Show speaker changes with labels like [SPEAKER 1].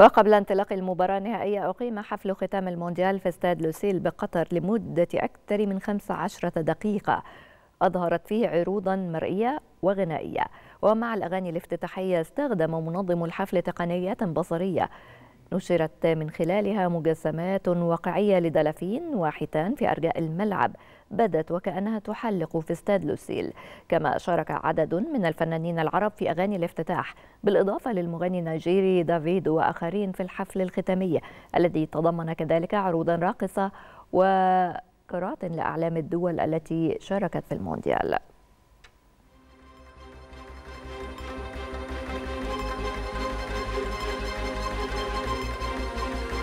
[SPEAKER 1] وقبل انطلاق المباراة النهائية أقيم حفل ختام المونديال في استاد لوسيل بقطر لمدة أكثر من 15 دقيقة أظهرت فيه عروضا مرئية وغنائية ومع الأغاني الافتتاحية استخدم منظم الحفل تقنيات بصرية نشرت من خلالها مجسمات واقعية لدلافين وحيتان في أرجاء الملعب بدت وكأنها تحلق في استاد لوسيل كما شارك عدد من الفنانين العرب في أغاني الافتتاح بالإضافة للمغني النيجيري دافيد وآخرين في الحفل الختامي الذي تضمن كذلك عروضا راقصة وقراءة لأعلام الدول التي شاركت في المونديال